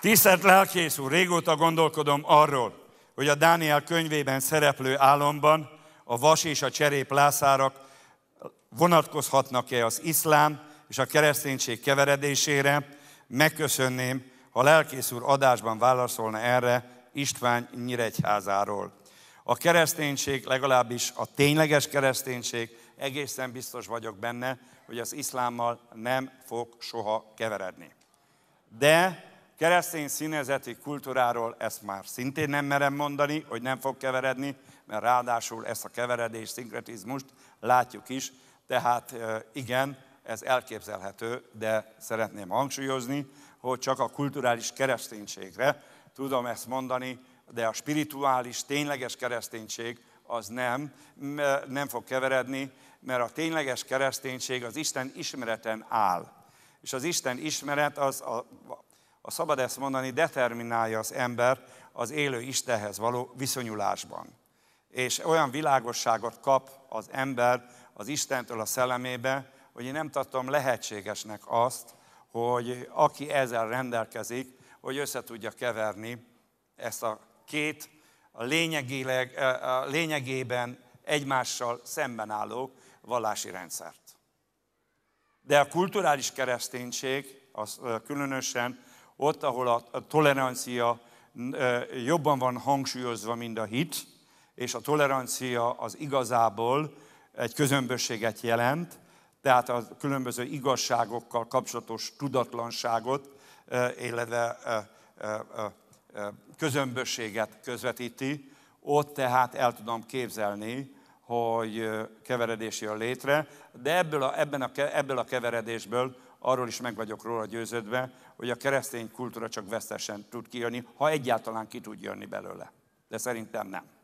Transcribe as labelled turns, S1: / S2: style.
S1: Tisztelt lelkész úr, régóta gondolkodom arról, hogy a Dániel könyvében szereplő álomban a vas és a cserép lászárak vonatkozhatnak-e az iszlám és a kereszténység keveredésére. Megköszönném, ha lelkész úr adásban válaszolna erre István Nyíregyházáról. A kereszténység, legalábbis a tényleges kereszténység, egészen biztos vagyok benne, hogy az iszlámmal nem fog soha keveredni. De Keresztény színezeti kultúráról ezt már szintén nem merem mondani, hogy nem fog keveredni, mert ráadásul ezt a keveredés, szinkretizmust látjuk is, tehát igen, ez elképzelhető, de szeretném hangsúlyozni, hogy csak a kulturális kereszténységre tudom ezt mondani, de a spirituális, tényleges kereszténység az nem, nem fog keveredni, mert a tényleges kereszténység az Isten ismereten áll. És az Isten ismeret az a a szabad ezt mondani, determinálja az ember az élő Istenhez való viszonyulásban. És olyan világosságot kap az ember az Istentől a szellemébe, hogy én nem tartom lehetségesnek azt, hogy aki ezzel rendelkezik, hogy össze tudja keverni ezt a két a, lényegileg, eh, a lényegében egymással szemben álló vallási rendszert. De a kulturális kereszténység, az eh, különösen ott, ahol a tolerancia jobban van hangsúlyozva, mint a hit, és a tolerancia az igazából egy közömbösséget jelent, tehát a különböző igazságokkal kapcsolatos tudatlanságot, illetve közömbösséget közvetíti, ott tehát el tudom képzelni, hogy keveredés jön létre, de ebből a, ebben a, ebből a keveredésből arról is meg vagyok róla győződve, hogy a keresztény kultúra csak vesztesen tud kijönni, ha egyáltalán ki tud jönni belőle. De szerintem nem.